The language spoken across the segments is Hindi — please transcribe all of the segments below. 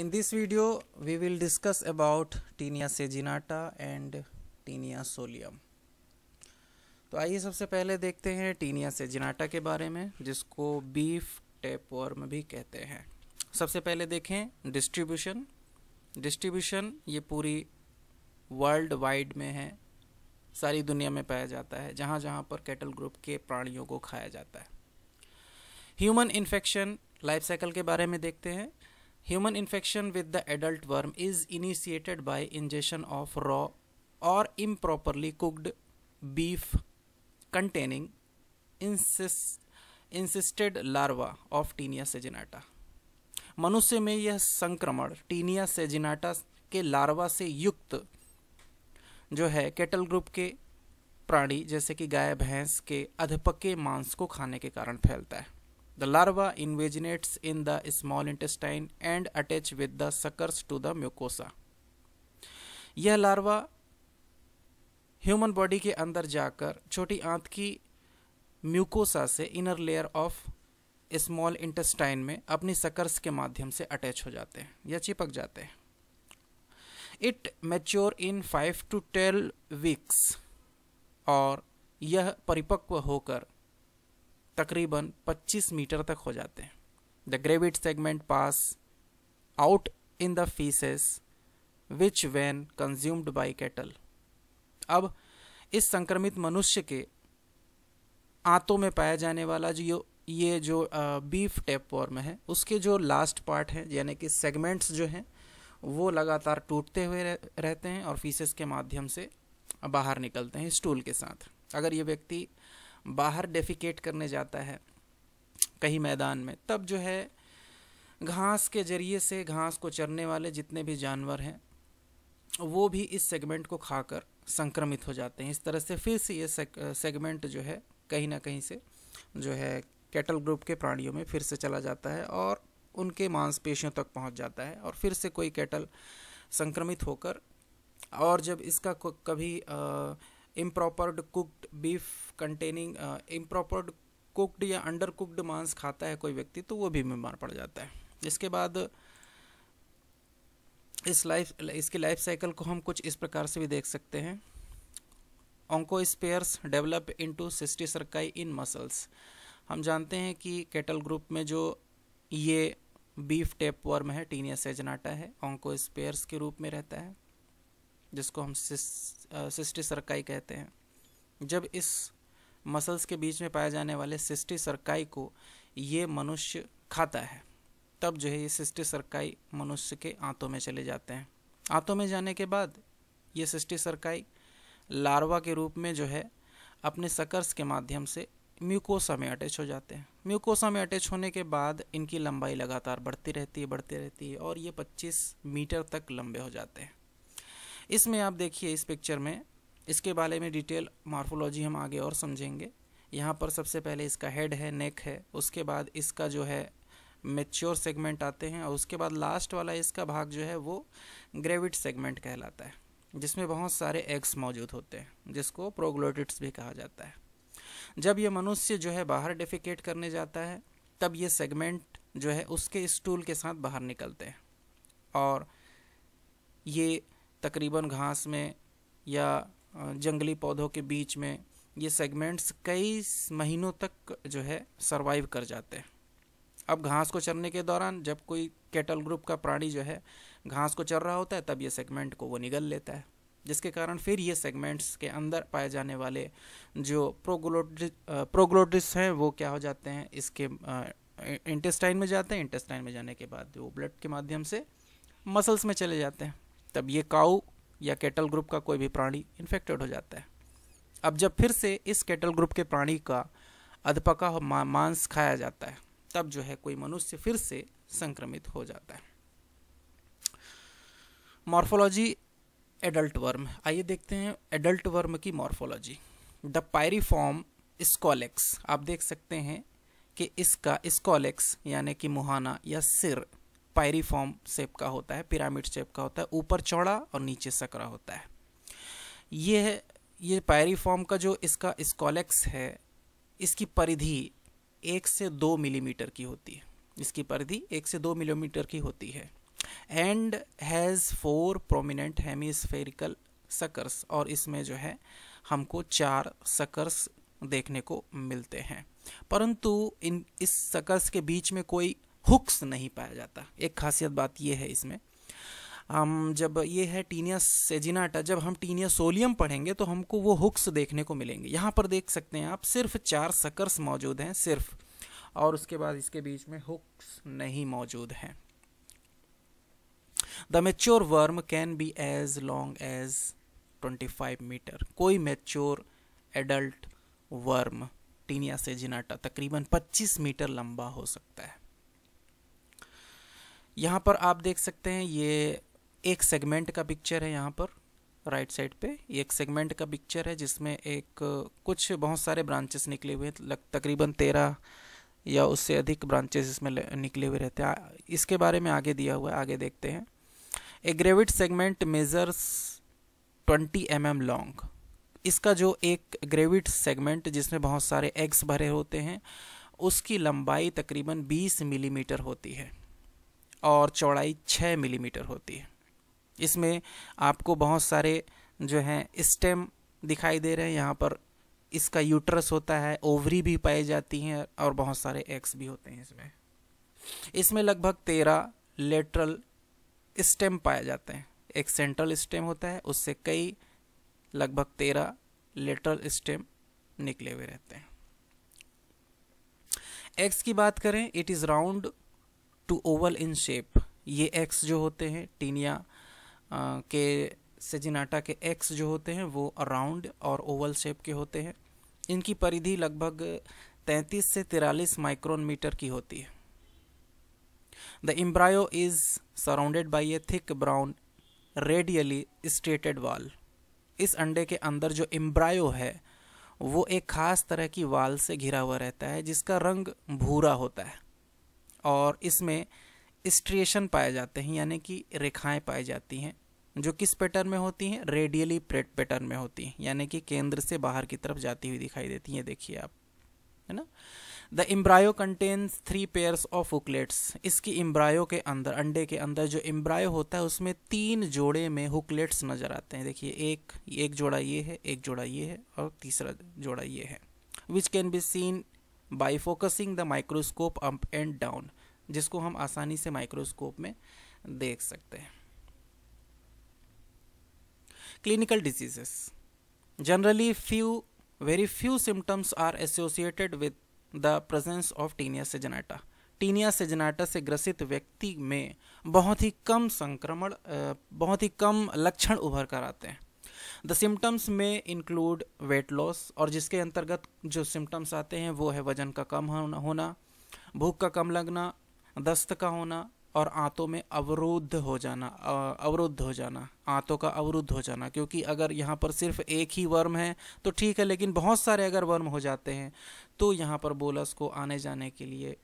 in this video we will discuss about tinea seginata and tinea solium तो आइए सबसे पहले देखते हैं टीनिया सेजिनाटा के बारे में जिसको बीफ टेपवर्म भी कहते हैं सबसे पहले देखें डिस्ट्रीब्यूशन डिस्ट्रीब्यूशन ये पूरी वर्ल्ड वाइड में है सारी दुनिया में पाया जाता है जहाँ जहाँ पर कैटल ग्रुप के प्राणियों को खाया जाता है ह्यूमन इन्फेक्शन लाइफ साइकिल के बारे में देखते हैं human infection with the adult worm is initiated by ingestion of raw और improperly cooked beef containing encysted larva of Taenia saginata मनुष्य में यह संक्रमण टीनिया सेजिनाटा के लार्वा से युक्त जो है कैटल ग्रुप के प्राणी जैसे कि गाय भैंस के अधपके मांस को खाने के कारण फैलता है The larva invaginates in the small intestine and attach with the suckers to the mucosa. यह लार्वा ह्यूमन बॉडी के अंदर जाकर छोटी आंत की म्यूकोसा से inner layer of small intestine में अपनी सकर्स के माध्यम से अटैच हो जाते हैं या चिपक जाते हैं it matures in five to twelve weeks और यह परिपक्व होकर तकरीबन 25 मीटर तक हो जाते हैं the gravid segment pass out in the faeces which when consumed by cattle अब इस संक्रमित मनुष्य के आंतों में पाया जाने वाला जो ये जो बीफ टेप वॉर्म है उसके जो लास्ट पार्ट है यानी कि सेगमेंट्स जो हैं वो लगातार टूटते हुए रहते हैं और फीसेस के माध्यम से बाहर निकलते हैं स्टूल के साथ अगर ये व्यक्ति बाहर डेफिकेट करने जाता है कहीं मैदान में तब जो है घास के जरिए से घास को चरने वाले जितने भी जानवर हैं वो भी इस सेगमेंट को खाकर संक्रमित हो जाते हैं इस तरह से फिर से ये सेगमेंट जो है कहीं ना कहीं से जो है कैटल ग्रुप के प्राणियों में फिर से चला जाता है और उनके मांसपेशियों तक पहुंच जाता है और फिर से कोई कैटल संक्रमित होकर और जब इसका कभी improper cooked beef containing improper cooked या अंडर कुकड मांस खाता है कोई व्यक्ति तो वो भी बीमार पड़ जाता है इसके बाद इस लाइफ इसकी लाइफ साइकिल को हम कुछ इस प्रकार से भी देख सकते हैं oncospheres develop into cysticerci in muscles हम जानते हैं कि केटल ग्रुप में जो ये बीफ टेप वर्म है टीनिया सेजनाटा है स्पेयर्स के रूप में रहता है जिसको हम सिस्टी सरकाई कहते हैं जब इस मसल्स के बीच में पाए जाने वाले सिस्टी सरकाई को ये मनुष्य खाता है तब जो है ये सिस्टी सरकाई मनुष्य के आंतों में चले जाते हैं आंतों में जाने के बाद ये सिस्टी सरकाई लार्वा के रूप में जो है अपने सकर्स के माध्यम से म्यूकोसा में अटैच हो जाते हैं म्यूकोसा में अटैच होने के बाद इनकी लंबाई लगातार बढ़ती रहती है बढ़ती रहती है और ये 25 मीटर तक लंबे हो जाते हैं इसमें आप देखिए इस पिक्चर में इसके बारे में डिटेल मार्फोलॉजी हम आगे और समझेंगे यहाँ पर सबसे पहले इसका हेड है नेक है उसके बाद इसका जो है मेच्योर सेगमेंट आते हैं और उसके बाद लास्ट वाला इसका भाग जो है वो ग्रेविट सेगमेंट कहलाता है जिसमें बहुत सारे एग्स मौजूद होते हैं जिसको प्रोग्लोटिट्स भी कहा जाता है जब ये मनुष्य जो है बाहर डेफिकेट करने जाता है तब ये सेगमेंट जो है उसके स्टूल के साथ बाहर निकलते हैं और ये तकरीबन घास में या जंगली पौधों के बीच में ये सेगमेंट्स कई महीनों तक जो है सरवाइव कर जाते हैं अब घास को चरने के दौरान जब कोई कैटल ग्रुप का प्राणी जो है घास को चर रहा होता है तब ये सेगमेंट को वो निगल लेता है जिसके कारण फिर ये सेगमेंट्स के अंदर पाए जाने वाले जो प्रोग्लोटिस प्रोग्लोटिस हैं वो क्या हो जाते हैं इसके इंटेस्टाइन में जाते हैं इंटेस्टाइन में जाने के बाद वो ब्लड के माध्यम से मसल्स में चले जाते हैं तब ये काऊ या केटल ग्रुप का कोई भी प्राणी इन्फेक्टेड हो जाता है अब जब फिर से इस केटल ग्रुप के प्राणी का अधपका मांस खाया जाता है तब जो है कोई मनुष्य फिर से संक्रमित हो जाता है मॉर्फोलॉजी एडल्ट वर्म आइए देखते हैं एडल्ट वर्म की मॉर्फोलॉजी द पायरीफॉर्म स्कॉलेक्स आप देख सकते हैं कि इसका स्कॉलेक्स यानी कि मुहाना या सिर पायरीफॉर्म शेप का होता है पिरामिड शेप का होता है ऊपर चौड़ा और नीचे सकरा होता है ये है ये पायरीफॉर्म का जो इसका स्कॉलेक्स है इसकी परिधि एक से दो मिलीमीटर की होती है इसकी परिधि एक से दो मिलीमीटर की होती है and has four prominent hemispherical suckers और इसमें जो है हमको चार सकर्स देखने को मिलते हैं परंतु इन इस सकर्स के बीच में कोई हुक्स नहीं पाया जाता एक खासियत बात यह है इसमें हम जब ये है टीनिया सेजिनाटा जब हम टीनिया सोलियम पढ़ेंगे तो हमको वो हुक्स देखने को मिलेंगे यहाँ पर देख सकते हैं आप सिर्फ चार सकर्स मौजूद हैं सिर्फ और उसके बाद इसके बीच में हुक्स नहीं मौजूद हैं the mature worm can be as long as 25 metre कोई mature adult worm Taenia saginata तकरीबन 25 मीटर लंबा हो सकता है यहाँ पर आप देख सकते हैं ये एक सेगमेंट का पिक्चर है यहाँ पर राइट साइड पे ये एक सेगमेंट का पिक्चर है जिसमें एक कुछ बहुत सारे ब्रांचेस निकले हुए हैं तकरीबन तेरह या उससे अधिक ब्रांचेस इसमें निकले हुए रहते हैं इसके बारे में आगे दिया हुआ है आगे देखते हैं a gravid segment measures twenty m m long इसका जो एक ग्रेविट सेगमेंट जिसमें बहुत सारे एग्स भरे होते हैं उसकी लंबाई तकरीबन 20 मिलीमीटर होती है और चौड़ाई छः मिलीमीटर होती है इसमें आपको बहुत सारे जो हैं स्टेम दिखाई दे रहे हैं यहाँ पर इसका यूट्रस होता है ओवरी भी पाई जाती हैं और बहुत सारे एक्स भी होते हैं इसमें इसमें लगभग तेरह लेटरल स्टेम पाए जाते हैं एक सेंट्रल स्टेम होता है उससे कई लगभग तेरह लेटरल स्टेम निकले हुए रहते हैं एक्स की बात करें it is round to oval in shape ये एक्स जो होते हैं टीनिया के सेजिनाटा के एक्स जो होते हैं वो अराउंड और ओवल शेप के होते हैं इनकी परिधि लगभग 33 से 43 माइक्रोन मीटर की होती है the embryo is surrounded by a thick brown radially striated wall इस अंडे के अंदर जो इम्ब्रायो है वो एक खास तरह की वाल से घिरा हुआ रहता है जिसका रंग भूरा होता है और इसमें स्ट्रिएशन पाए जाते हैं यानी कि रेखाएं पाई जाती हैं जो किस पैटर्न में होती हैं रेडियली प्रेट पैटर्न में होती हैं यानी कि केंद्र से बाहर की तरफ जाती हुई दिखाई देती हैं देखिए आप है ना the embryo contains three pairs of hooklets इसकी इम्ब्रायो के अंदर अंडे के अंदर जो इम्ब्रायो होता है उसमें तीन जोड़े में हुकलेट्स नजर आते हैं देखिए एक एक जोड़ा ये है एक जोड़ा ये है और तीसरा जोड़ा ये है which can be seen by focusing the microscope up and down जिसको हम आसानी से माइक्रोस्कोप में देख सकते हैं clinical diseases generally few very few symptoms are associated with the presence of Taenia saginata Taenia saginata से ग्रसित व्यक्ति में बहुत ही कम संक्रमण बहुत ही कम लक्षण उभर कर आते हैं द सिम्टम्स में इंक्लूड वेट लॉस और जिसके अंतर्गत जो सिम्टम्स आते हैं वो है वजन का कम होना भूख का कम लगना दस्त का होना और आंतों में अवरुद्ध हो जाना अवरुद्ध हो जाना आंतों का अवरुद्ध हो जाना क्योंकि अगर यहाँ पर सिर्फ एक ही वर्म है तो ठीक है लेकिन बहुत सारे अगर वर्म हो जाते हैं तो यहाँ पर बोलस को आने जाने के लिए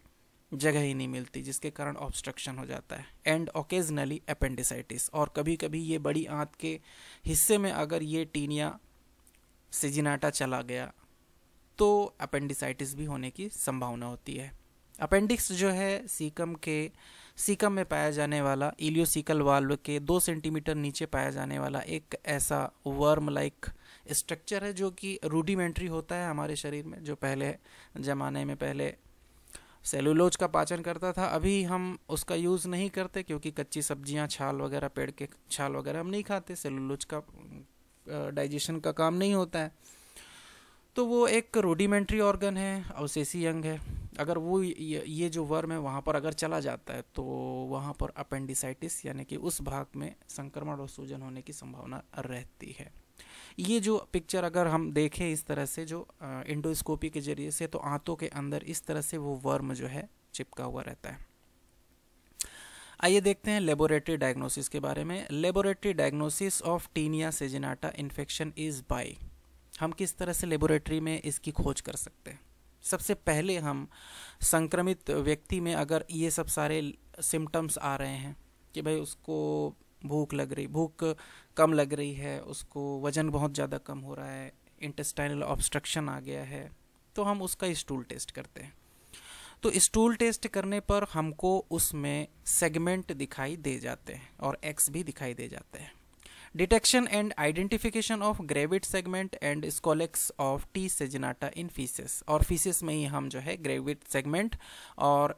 जगह ही नहीं मिलती जिसके कारण ऑब्स्ट्रक्शन हो जाता है एंड ओकेजनली अपेंडिसाइटिस और कभी कभी ये बड़ी आंत के हिस्से में अगर ये टीनिया सिजिनाटा चला गया तो अपेंडिसाइटिस भी होने की संभावना होती है अपेंडिक्स जो है सीकम के सीकम में पाया जाने वाला इलियोसिकल वाल्व के दो सेंटीमीटर नीचे पाया जाने वाला एक ऐसा वर्म लाइक स्ट्रक्चर है जो कि रूडिमेंट्री होता है हमारे शरीर में जो पहले ज़माने में पहले सेलुलोज का पाचन करता था अभी हम उसका यूज़ नहीं करते क्योंकि कच्ची सब्जियां छाल वगैरह पेड़ के छाल वगैरह हम नहीं खाते सेलुलोज का डाइजेशन का काम नहीं होता है तो वो एक रोडिमेंट्री ऑर्गन है अवशेषी अंग है अगर वो ये जो वर्म है वहाँ पर अगर चला जाता है तो वहाँ पर अपेंडिसाइटिस यानी कि उस भाग में संक्रमण और सूजन होने की संभावना रहती है ये जो पिक्चर अगर हम देखें इस तरह से जो इंडोस्कोपी के जरिए से तो आंतों के अंदर इस तरह से वो वर्म जो है चिपका हुआ रहता है आइए देखते हैं लेबोरेटरी डायग्नोसिस के बारे में laboratory diagnosis of Taenia saginata infection is by हम किस तरह से लेबोरेटरी में इसकी खोज कर सकते हैं सबसे पहले हम संक्रमित व्यक्ति में अगर ये सब सारे सिम्टम्स आ रहे हैं कि भाई उसको भूख लग रही भूख कम लग रही है उसको वज़न बहुत ज़्यादा कम हो रहा है इंटेस्टाइनल ऑब्स्ट्रक्शन आ गया है तो हम उसका स्टूल टेस्ट करते हैं तो स्टूल टेस्ट करने पर हमको उसमें सेगमेंट दिखाई दे जाते हैं और एक्स भी दिखाई दे जाते हैं detection and identification of gravid segment and scolex of T saginata in faeces और फीसेस में ही हम जो है ग्रेविट सेगमेंट और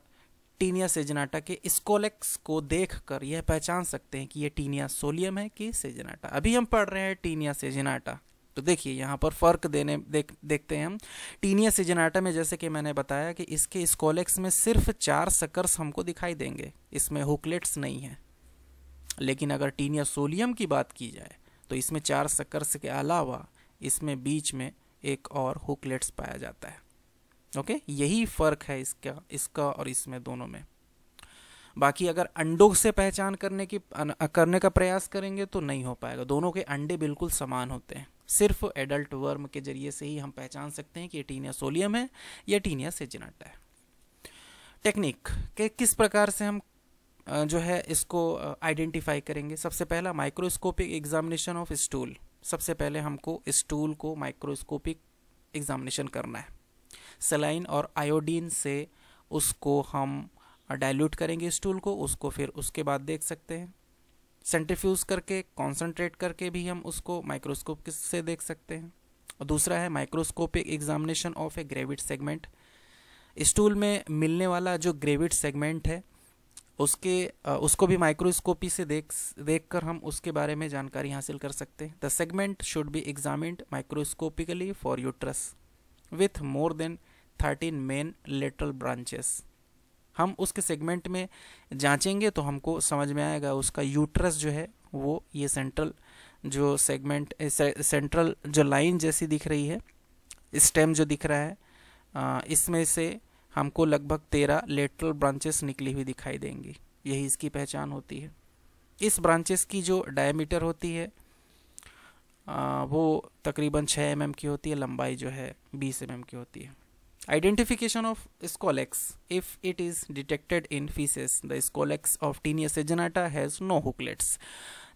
टीनिया सेजनाटा के स्कोलेक्स को देखकर यह पहचान सकते हैं कि यह टीनिया सोलियम है कि सेजनाटा अभी हम पढ़ रहे हैं टीनिया सेजनाटा तो देखिए यहाँ पर फर्क देने देख देखते हैं हम टीनिया सिजनाटा में जैसे कि मैंने बताया कि इसके स्कोलेक्स में सिर्फ चार सकर्स हमको दिखाई देंगे इसमें हुकलेट्स नहीं है लेकिन अगर टीनिया सोलियम की बात की जाए तो इसमें चार सकर्स के अलावा इसमें बीच में एक और हुकलेट्स पाया जाता है ओके यही फ़र्क है इसका इसका और इसमें दोनों में बाकी अगर अंडों से पहचान करने की करने का प्रयास करेंगे तो नहीं हो पाएगा दोनों के अंडे बिल्कुल समान होते हैं सिर्फ एडल्ट वर्म के जरिए से ही हम पहचान सकते हैं कि ये टीनिया सोलियम है या टीनिया सेजिनाटा है टेक्निक के किस प्रकार से हम जो है इसको आइडेंटिफाई करेंगे सबसे पहला माइक्रोस्कोपिक एग्जामिनेशन ऑफ स्टूल सबसे पहले हमको स्टूल को माइक्रोस्कोपिक एग्जामिनेशन करना है सलाइन और आयोडीन से उसको हम डाइल्यूट करेंगे स्टूल को उसको फिर उसके बाद देख सकते हैं सेंट्रीफ्यूज करके कॉन्सेंट्रेट करके भी हम उसको माइक्रोस्कोप से देख सकते हैं और दूसरा है microscopic examination of a gravid segment stool में मिलने वाला जो ग्रेविड सेगमेंट है उसके उसको भी माइक्रोस्कोपी से देख देख कर हम उसके बारे में जानकारी हासिल कर सकते हैं the segment should be examined microscopically for uterus with more than thirteen main lateral branches हम उसके सेगमेंट में जांचेंगे तो हमको समझ में आएगा उसका यूट्रस जो है वो ये सेंट्रल जो सेगमेंट से, सेंट्रल जो लाइन जैसी दिख रही है स्टेम जो दिख रहा है इसमें से हमको लगभग तेरह लेटरल ब्रांचेस निकली हुई दिखाई देंगी यही इसकी पहचान होती है इस ब्रांचेस की जो डायमीटर होती है आ, वो तकरीबन छः एम mm की होती है लंबाई जो है बीस एम mm की होती है Identification of scolex. If it is detected in feces, the scolex of tinea seginata has no hooklets.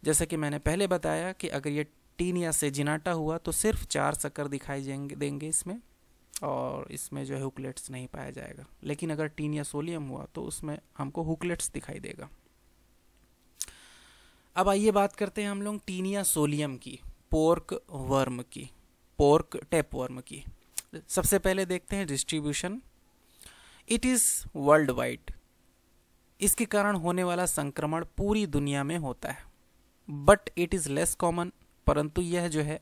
जैसे कि मैंने पहले बताया कि अगर ये टीनिया सेजिनाटा हुआ तो सिर्फ चार शक्कर दिखाई जाएंगे देंगे इसमें और इसमें जो है हुकलेट्स नहीं पाया जाएगा लेकिन अगर टीनिया सोलियम हुआ तो उसमें हमको हुकलेट्स दिखाई देगा अब आइए बात करते हैं हम लोग टीनिया सोलियम की पोर्क वर्म की पोर्क टेप वर्म की सबसे पहले देखते हैं distribution it is worldwide इसके कारण होने वाला संक्रमण पूरी दुनिया में होता है but it is less common परंतु यह जो है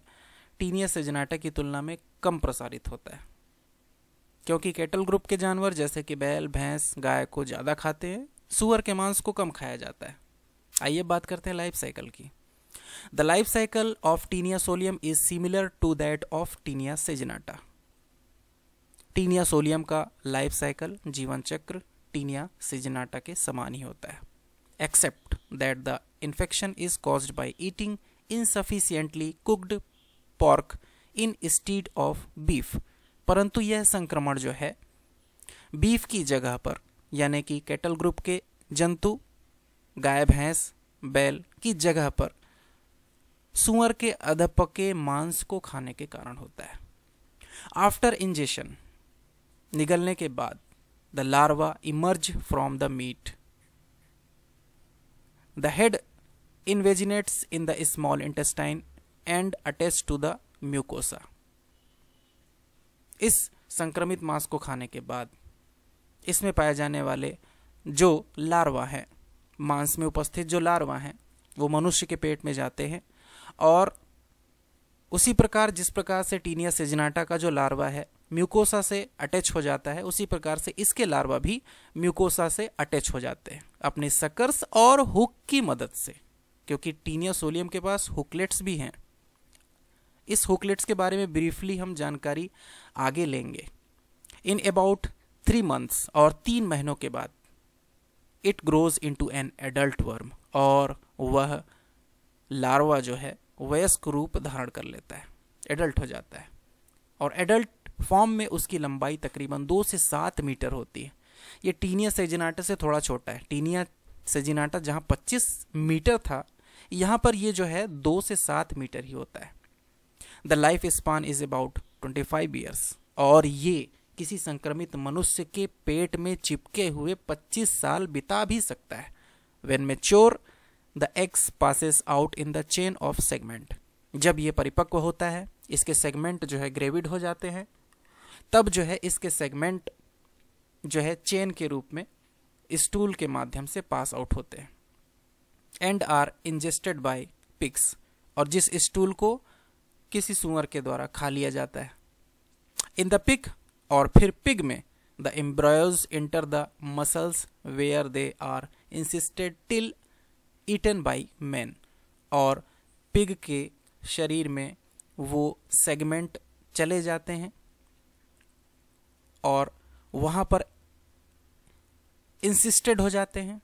टीनिया सेजनाटा की तुलना में कम प्रसारित होता है क्योंकि कैटल ग्रुप के जानवर जैसे कि बैल भैंस गाय को ज़्यादा खाते हैं सुअर के मांस को कम खाया जाता है आइए बात करते हैं लाइफ साइकिल की the life cycle of Taenia solium is similar to that of Taenia saginata Taenia solium का लाइफ साइकिल जीवन चक्र टीनिया सिजनाटा के समान ही होता है except that the infection is caused by eating insufficiently cooked pork instead of beef परंतु यह संक्रमण जो है बीफ की जगह पर यानी कि कैटल ग्रुप के जंतु गाय भैंस बैल की जगह पर सुअर के अधपके मांस को खाने के कारण होता है आफ्टर इंजेशन निगलने के बाद the larva emerge from the meat the head invaginates in the small intestine and attach to the mucosa इस संक्रमित मांस को खाने के बाद इसमें पाए जाने वाले जो लार्वा हैं मांस में उपस्थित जो लार्वा हैं वो मनुष्य के पेट में जाते हैं और उसी प्रकार जिस प्रकार से टीनिया सेजनाटा का जो लार्वा है म्यूकोसा से अटैच हो जाता है उसी प्रकार से इसके लार्वा भी म्यूकोसा से अटैच हो जाते हैं अपने सकर्स और हुक की मदद से क्योंकि टीनिया सोलियम के पास हुकलेट्स भी हैं इस हुकलेट्स के बारे में ब्रीफली हम जानकारी आगे लेंगे इन अबाउट थ्री मंथ्स और तीन महीनों के बाद it grows to an adult worm और वह लार्वा जो है वयस्क रूप धारण कर लेता है एडल्ट हो जाता है और एडल्ट फॉर्म में उसकी लंबाई तकरीबन दो से सात मीटर होती है ये टीनिया सेजिनाटा से थोड़ा छोटा है टीनिया सेजिनाटा जहाँ पच्चीस मीटर था यहाँ पर ये जो है दो से सात मीटर ही होता है the life span is about twenty five years और ये किसी संक्रमित मनुष्य के पेट में चिपके हुए 25 साल बिता भी सकता है when mature the eggs passes out in the chain of segment जब ये परिपक्व होता है इसके सेगमेंट जो है ग्रेविड हो जाते हैं तब जो है इसके सेगमेंट जो है चेन के रूप में इस टूल के माध्यम से पास आउट होते हैं and are ingested by pigs और जिस स्टूल को किसी सुअर के द्वारा खा लिया जाता है इन द पिक और फिर पिग में the embryos enter the muscles where they are encysted till eaten by man और पिग के शरीर में वो सेगमेंट चले जाते हैं और वहाँ पर इंसिस्टेड हो जाते हैं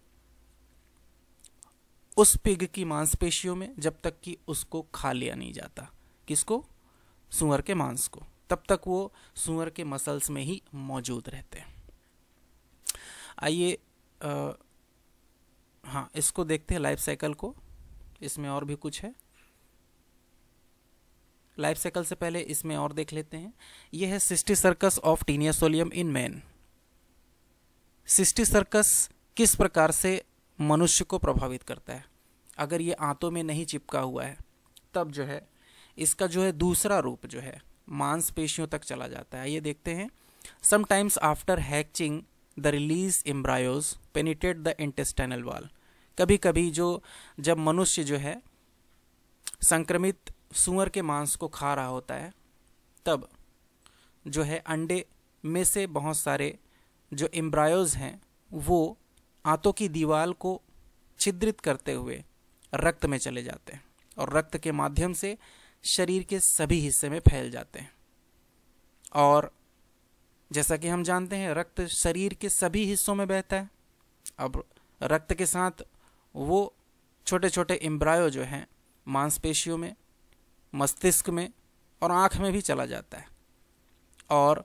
उस पिग की मांसपेशियों में जब तक कि उसको खा लिया नहीं जाता किसको सुअर के मांस को तब तक वो सुअर के मसल्स में ही मौजूद रहते हैं आइए हाँ इसको देखते हैं लाइफ साइकिल को इसमें और भी कुछ है लाइफ साइकिल से पहले इसमें और देख लेते हैं यह है cysticercus of Taenia solium in man cysticercus किस प्रकार से मनुष्य को प्रभावित करता है अगर ये आंतों में नहीं चिपका हुआ है तब जो है इसका जो है दूसरा रूप जो है मांसपेशियों तक चला जाता है ये देखते हैं sometimes after hatching the released embryos penetrate the intestinal wall कभी कभी जो जब मनुष्य जो है संक्रमित सुअर के मांस को खा रहा होता है तब जो है अंडे में से बहुत सारे जो एम्ब्रायोज हैं वो आंतों की दीवार को छिद्रित करते हुए रक्त में चले जाते हैं और रक्त के माध्यम से शरीर के सभी हिस्से में फैल जाते हैं और जैसा कि हम जानते हैं रक्त शरीर के सभी हिस्सों में बहता है अब रक्त के साथ वो छोटे छोटे एम्ब्रायो जो हैं मांसपेशियों में मस्तिष्क में और आँख में भी चला जाता है और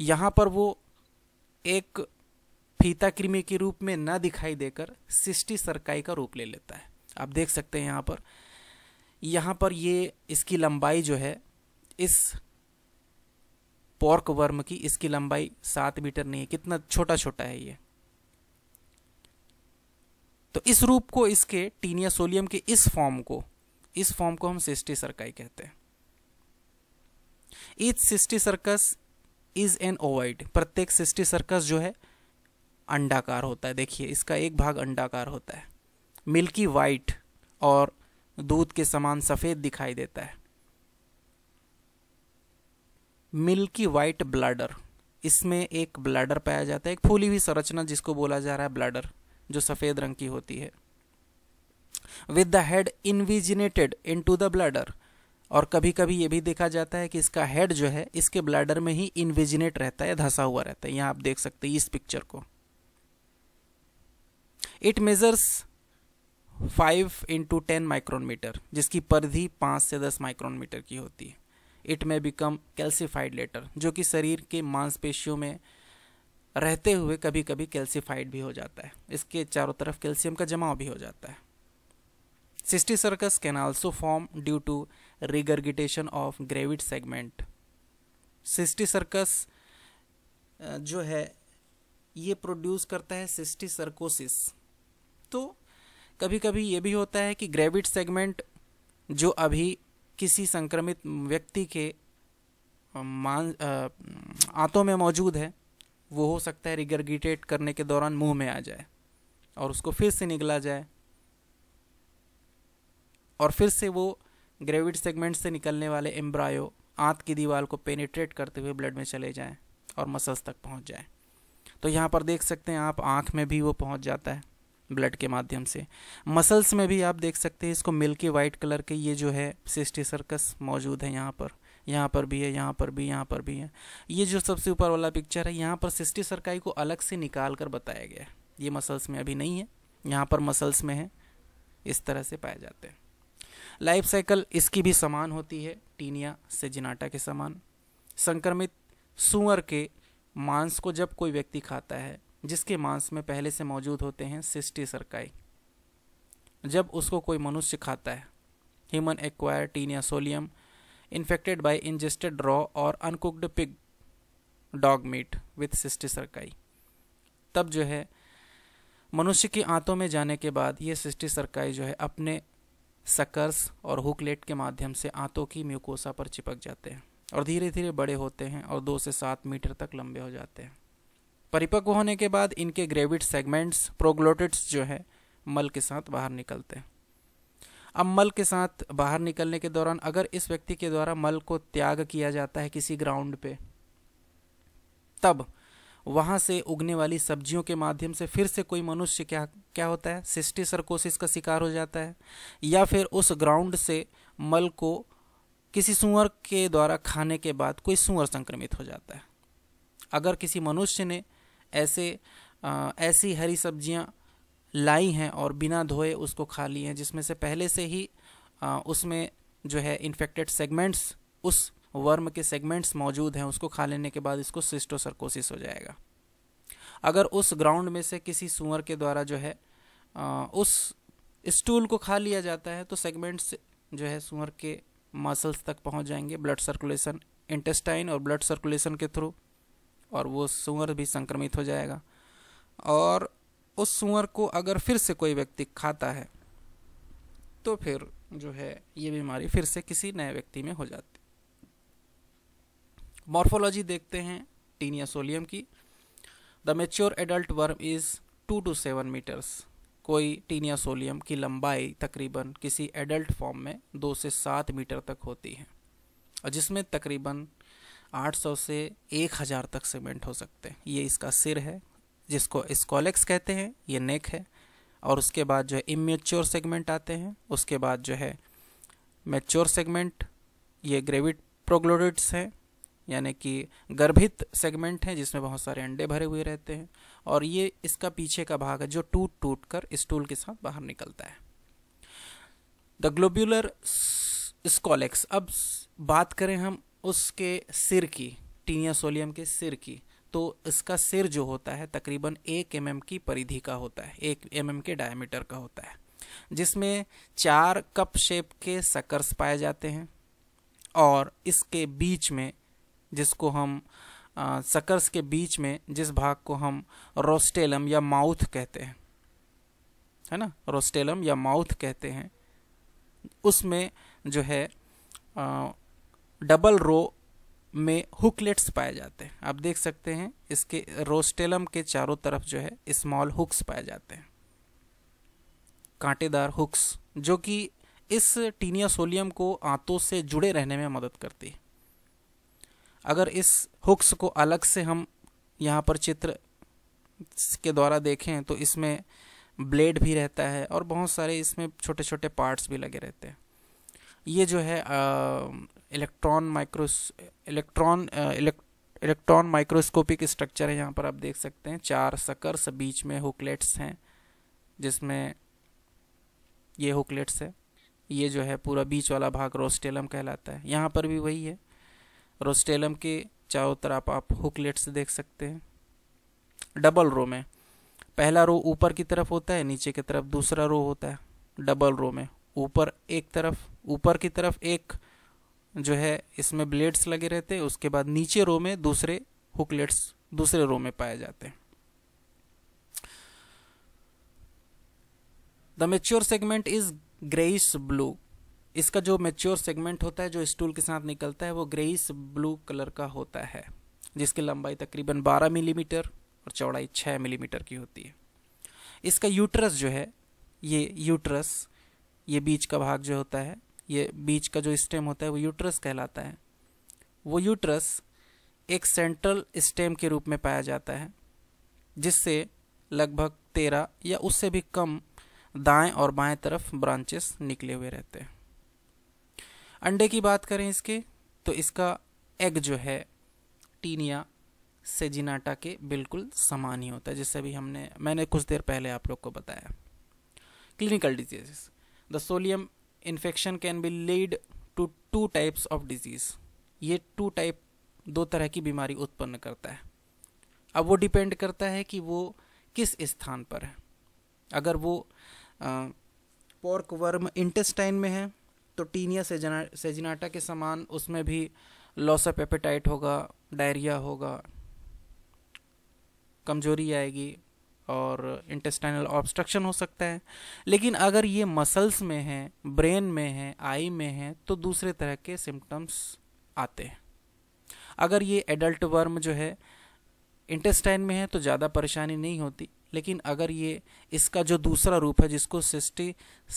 यहाँ पर वो एक फीता कृमि के रूप में ना दिखाई देकर सिस्टी सरकाई का रूप ले लेता है आप देख सकते हैं यहाँ पर यहाँ पर ये इसकी लंबाई जो है इस पॉर्क वर्म की इसकी लंबाई सात मीटर नहीं है कितना छोटा छोटा है ये तो इस रूप को इसके टीनिया सोलियम के इस फॉर्म को इस फॉर्म को हम सिस्टी सर्काई कहते हैं each cysticercus is an ovoid प्रत्येक सिस्टी सर्कस जो है अंडाकार होता है देखिए इसका एक भाग अंडाकार होता है मिल्की वाइट और दूध के समान सफ़ेद दिखाई देता है मिल्की वाइट ब्लडर इसमें एक ब्लडर पाया जाता है एक फूली हुई संरचना जिसको बोला जा रहा है ब्लडर जो सफ़ेद रंग की होती है with the head invaginated to the bladder और कभी कभी ये भी देखा जाता है कि इसका हेड जो है इसके ब्लैडर में ही इन्विजिनेट रहता है धंसा हुआ रहता है यहाँ आप देख सकते हैं इस पिक्चर को it measures five into ten micrometre जिसकी परधि पाँच से दस माइक्रोनमीटर की होती है इट में बिकम कैल्सिफाइड लेटर जो कि शरीर के मांसपेशियों में रहते हुए कभी कभी कैल्सिफाइड भी हो जाता है इसके चारों तरफ कैल्शियम का जमाव भी हो जाता है Cysticercus can also form due to regurgitation of segment segment. Cysticercus जो है ये प्रोड्यूस करता है सिस्टिसर्कोसिस तो कभी कभी ये भी होता है कि ग्रेविड सेगमेंट जो अभी किसी संक्रमित व्यक्ति के मान आंतों में मौजूद है वो हो सकता है रिगर्गिटेट करने के दौरान मुंह में आ जाए और उसको फिर से निकला जाए और फिर से वो ग्रेविड सेगमेंट से निकलने वाले एम्ब्रायो आंत की दीवार को पेनिट्रेट करते हुए ब्लड में चले जाएँ और मसल्स तक पहुँच जाएँ तो यहाँ पर देख सकते हैं आप आँख में भी वो पहुँच जाता है ब्लड के माध्यम से मसल्स में भी आप देख सकते हैं इसको मिल्की वाइट कलर के ये जो है सिस्टी सर्कस मौजूद है यहाँ पर यहाँ पर भी है यहाँ पर भी यहाँ पर भी है ये जो सबसे ऊपर वाला पिक्चर है यहाँ पर सिस्टी सरकाई को अलग से निकाल कर बताया गया है ये मसल्स में अभी नहीं है यहाँ पर मसल्स में है इस तरह से पाए जाते हैं लाइफ साइकिल इसकी भी समान होती है टीनिया से जिनाटा के समान संक्रमित सुअर के मांस को जब कोई व्यक्ति खाता है जिसके मांस में पहले से मौजूद होते हैं सिस्टी सरकाई जब उसको कोई मनुष्य खाता है human acquire Taenia solium infected by ingested raw और uncooked pig dog meat with cysticerci तब जो है मनुष्य की आंतों में जाने के बाद ये सिस्टी सरकाई जो है अपने सकर्स और हुकलेट के माध्यम से आंतों की म्यूकोसा पर चिपक जाते हैं और धीरे धीरे बड़े होते हैं और दो से सात मीटर तक लंबे हो जाते हैं परिपक्व होने के बाद इनके ग्रेविड सेगमेंट्स प्रोग्लोटिट्स जो है मल के साथ बाहर निकलते हैं अब मल के साथ बाहर निकलने के दौरान अगर इस व्यक्ति के द्वारा मल को त्याग किया जाता है किसी ग्राउंड पे तब वहाँ से उगने वाली सब्जियों के माध्यम से फिर से कोई मनुष्य क्या क्या होता है सिस्टी सरकोसिस का शिकार हो जाता है या फिर उस ग्राउंड से मल को किसी सुअर के द्वारा खाने के बाद कोई सुअर संक्रमित हो जाता है अगर किसी मनुष्य ने ऐसे आ, ऐसी हरी सब्जियाँ लाई हैं और बिना धोए उसको खा ली हैं जिसमें से पहले से ही आ, उसमें जो है इन्फेक्टेड सेगमेंट्स उस वर्म के सेगमेंट्स मौजूद हैं उसको खा लेने के बाद इसको सिस्टोसरकोसिस हो जाएगा अगर उस ग्राउंड में से किसी सुअर के द्वारा जो है उस स्टूल को खा लिया जाता है तो सेगमेंट्स जो है सुअर के मसल्स तक पहुंच जाएंगे ब्लड सर्कुलेशन इंटेस्टाइन और ब्लड सर्कुलेशन के थ्रू और वो सुअर भी संक्रमित हो जाएगा और उस सुअर को अगर फिर से कोई व्यक्ति खाता है तो फिर जो है ये बीमारी फिर से किसी नए व्यक्ति में हो जाती है मॉर्फोलॉजी देखते हैं टीनिया सोलियम की the mature adult worm is two to seven metres कोई टीनिया सोलियम की लंबाई तकरीबन किसी एडल्ट फॉर्म में दो से सात मीटर तक होती है और जिसमें तकरीबन 800 से 1000 तक सीमेंट हो सकते हैं ये इसका सिर है जिसको स्कॉलेक्स कहते हैं ये नेक है और उसके बाद जो है इमेच्योर सेगमेंट आते हैं उसके बाद जो है मेच्योर सेगमेंट ये ग्रेविड प्रोग्लोडिट्स हैं यानी कि गर्भित सेगमेंट है जिसमें बहुत सारे अंडे भरे हुए रहते हैं और ये इसका पीछे का भाग है जो टूट टूट कर स्टूल के साथ बाहर निकलता है द ग्लोब्यूलर स्कॉलेक्स अब बात करें हम उसके सिर की टीनिया सोलियम के सिर की तो इसका सिर जो होता है तकरीबन एक एम की परिधि का होता है एक एम के डायमीटर का होता है जिसमें चार कप शेप के सकर्स पाए जाते हैं और इसके बीच में जिसको हम सकर्स के बीच में जिस भाग को हम रोस्टेलम या माउथ कहते हैं है ना रोस्टेलम या माउथ कहते हैं उसमें जो है आ, डबल रो में हुकलेट्स पाए जाते हैं आप देख सकते हैं इसके रोस्टेलम के चारों तरफ जो है स्मॉल हुक्स पाए जाते हैं कांटेदार हुक्स जो कि इस टीनियासोलियम को आंतों से जुड़े रहने में मदद करती है अगर इस हुक्स को अलग से हम यहाँ पर चित्र के द्वारा देखें तो इसमें ब्लेड भी रहता है और बहुत सारे इसमें छोटे छोटे पार्ट्स भी लगे रहते हैं ये जो है electron micros electron electron microscopic structure है यहाँ पर आप देख सकते हैं चार सकर्स बीच में हुकलेट्स हैं जिसमें ये हुकलेट्स है ये जो है पूरा बीच वाला भाग रोस्टेलम कहलाता है यहाँ पर भी वही है रोस्टेलम के चारों तरफ आप हुकलेट्स देख सकते हैं डबल रो में पहला रो ऊपर की तरफ होता है नीचे की तरफ दूसरा रो होता है डबल रो में ऊपर एक तरफ ऊपर की तरफ एक जो है इसमें ब्लेड्स लगे रहते हैं उसके बाद नीचे रो में दूसरे हुकलेट्स दूसरे रो में पाए जाते हैं the mature segment is greyish blue इसका जो मेच्योर सेगमेंट होता है जो स्टूल के साथ निकलता है वो ग्रेइस ब्लू कलर का होता है जिसकी लंबाई तकरीबन 12 मिलीमीटर और चौड़ाई 6 मिलीमीटर की होती है इसका यूट्रस जो है ये यूट्रस ये बीच का भाग जो होता है ये बीच का जो स्टेम होता है वो यूट्रस कहलाता है वो यूट्रस एक सेंट्रल स्टेम के रूप में पाया जाता है जिससे लगभग तेरह या उससे भी कम दाएं और बाएं तरफ ब्रांचेस निकले हुए रहते हैं अंडे की बात करें इसके तो इसका एग जो है टीनिया सेजिनाटा के बिल्कुल समान ही होता है जिससे अभी हमने मैंने कुछ देर पहले आप लोग को बताया clinical diseases the solium infection can be lead to two types of disease ये टू टाइप दो तरह की बीमारी उत्पन्न करता है अब वो डिपेंड करता है कि वो किस स्थान पर है अगर वो पोर्क वर्म इंटेस्टाइन में है तो टीनिया सेजना सेजिनाटा के समान उसमें भी लॉस ऑफ एपेटाइट होगा डायरिया होगा कमजोरी आएगी और इंटेस्टाइनल ऑब्स्ट्रक्शन हो सकता है लेकिन अगर ये मसल्स में हैं ब्रेन में हैं आई में हैं तो दूसरे तरह के सिम्टम्स आते हैं अगर ये एडल्ट वर्म जो है इंटेस्टाइन में है तो ज़्यादा परेशानी नहीं होती लेकिन अगर ये इसका जो दूसरा रूप है जिसको सिस्टी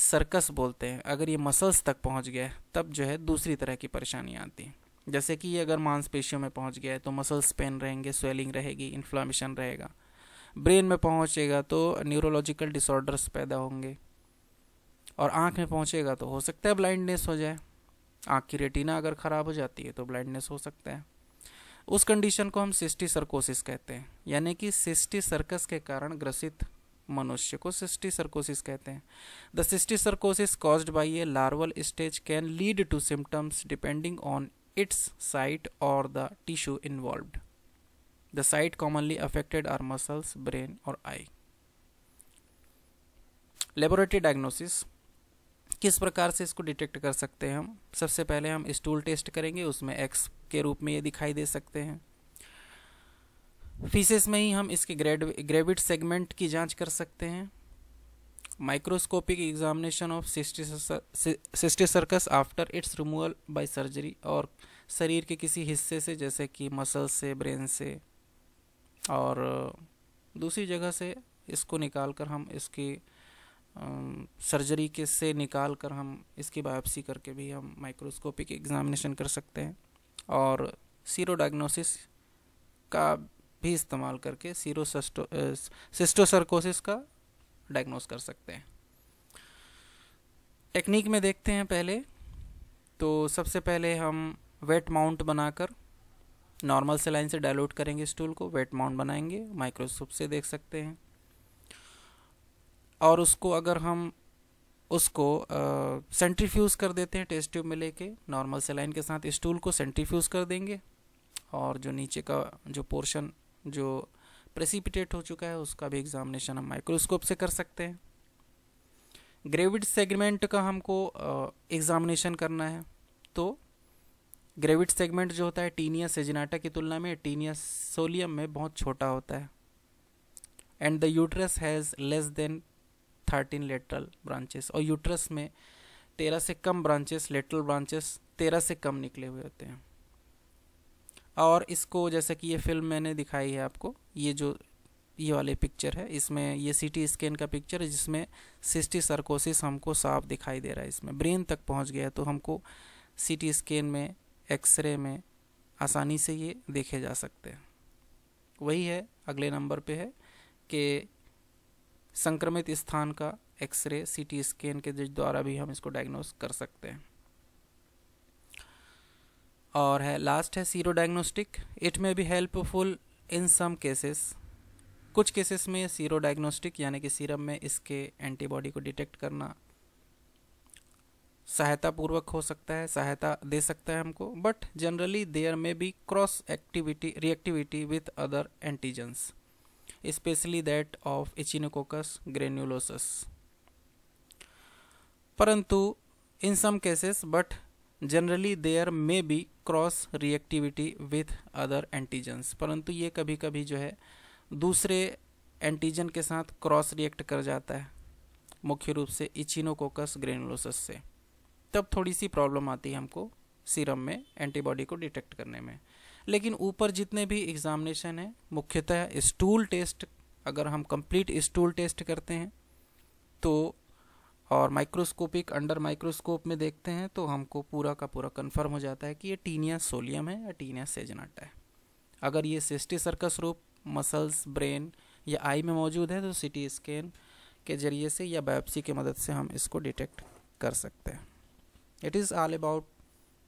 सर्कस बोलते हैं अगर ये मसल्स तक पहुंच गया है तब जो है दूसरी तरह की परेशानी आती है जैसे कि ये अगर मांसपेशियों में पहुंच गया है तो मसल्स पेन रहेंगे स्वेलिंग रहेगी इन्फ्लामेशन रहेगा ब्रेन में पहुंचेगा तो न्यूरोलॉजिकल डिसऑर्डर्स पैदा होंगे और आँख में पहुँचेगा तो हो सकता है ब्लाइंडनेस हो जाए आँख की रेटिना अगर ख़राब हो जाती है तो ब्लाइंडनेस हो सकता है उस कंडीशन को हम सिस्टी सर्कोसिस कहते हैं यानी कि सिस्टी सर्कस के कारण ग्रसित मनुष्य को सिस्टी सर्कोसिस कहते हैं the cysticercosis caused by a larval stage can lead to symptoms depending on its site और the tissue involve the site commonly affected are muscles brain और आई लेबोरेटरी डायग्नोसिस किस प्रकार से इसको डिटेक्ट कर सकते हैं हम सबसे पहले हम स्टूल टेस्ट करेंगे उसमें एक्स के रूप में ये दिखाई दे सकते हैं फीसेस में ही हम इसके ग्रेड ग्रेविट सेगमेंट की जांच कर सकते हैं microscopic examination of cysticercus after its removal by surgery और शरीर के किसी हिस्से से जैसे कि मसल से ब्रेन से और दूसरी जगह से इसको निकाल कर हम इसकी सर्जरी के से निकाल कर हम इसकी बायोप्सी करके भी हम माइक्रोस्कोपिक एग्जामिनेशन कर सकते हैं और सीरो डायग्नोसिस का भी इस्तेमाल करके सीरो सिस्टोसर्कोसिस का डायग्नोस कर सकते हैं टेक्निक में देखते हैं पहले तो सबसे पहले हम वेट माउंट बनाकर नॉर्मल लाइन से डायलोट करेंगे स्टूल को वेट माउंट बनाएंगे माइक्रोस्कोप से देख सकते हैं और उसको अगर हम उसको सेंट्रीफ्यूज़ कर देते हैं टेस्ट ट्यूब में लेके नॉर्मल सेलाइन के साथ स्टूल को सेंट्रीफ्यूज़ कर देंगे और जो नीचे का जो पोर्शन जो प्रेसिपिटेट हो चुका है उसका भी एग्जामिनेशन हम माइक्रोस्कोप से कर सकते हैं ग्रेविड सेगमेंट का हमको एग्जामिनेशन करना है तो ग्रेविड सेगमेंट जो होता है टीनिया सेजनाटा की तुलना में टीनिया सोलियम में बहुत छोटा होता है and the uterus has less than thirteen lateral branches और यूट्रस में तेरह से कम ब्रांचेस लेटरल ब्रांचेस तेरह से कम निकले हुए होते हैं और इसको जैसा कि ये फिल्म मैंने दिखाई है आपको ये जो ये वाले पिक्चर है इसमें ये सीटी स्कैन का पिक्चर है जिसमें सिस्टी सर्कोसिस हमको साफ दिखाई दे रहा है इसमें ब्रेन तक पहुंच गया तो हमको सी टी स्कैन में एक्सरे में आसानी से ये देखे जा सकते हैं वही है अगले नंबर पे है कि संक्रमित स्थान का एक्सरे सीटी स्कैन के द्वारा भी हम इसको डायग्नोस कर सकते हैं और है लास्ट है सीरो डायग्नोस्टिक इट में भी हेल्पफुल इन सम केसेस कुछ केसेस में सीरो डायग्नोस्टिक यानी कि सीरम में इसके एंटीबॉडी को डिटेक्ट करना सहायता पूर्वक हो सकता है सहायता दे सकता है हमको but generally there may be cross activity reactivity with other antigens especially that of Echinococcus granulosus. Parantu, in some cases, but generally there may be cross reactivity with other antigens परंतु ये कभी कभी जो है दूसरे एंटीजन के साथ क्रॉस रिएक्ट कर जाता है मुख्य रूप से इचिनोकोकस ग्रेनुलोसस से तब थोड़ी सी प्रॉब्लम आती है हमको सीरम में एंटीबॉडी को डिटेक्ट करने में लेकिन ऊपर जितने भी एग्ज़ामिनेशन हैं मुख्यतः स्टूल टेस्ट अगर हम कंप्लीट स्टूल टेस्ट करते हैं तो और माइक्रोस्कोपिक अंडर माइक्रोस्कोप में देखते हैं तो हमको पूरा का पूरा कंफर्म हो जाता है कि ये टीनिया सोलियम है या टीनिया सेजनाटा है अगर ये सिस्टी सर्कस रूप मसल्स ब्रेन या आई में मौजूद है तो सिटी स्कैन के जरिए से या बायोप्सी की मदद से हम इसको डिटेक्ट कर सकते हैं it is all about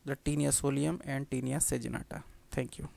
the taenia solium and taenia saginata Thank you.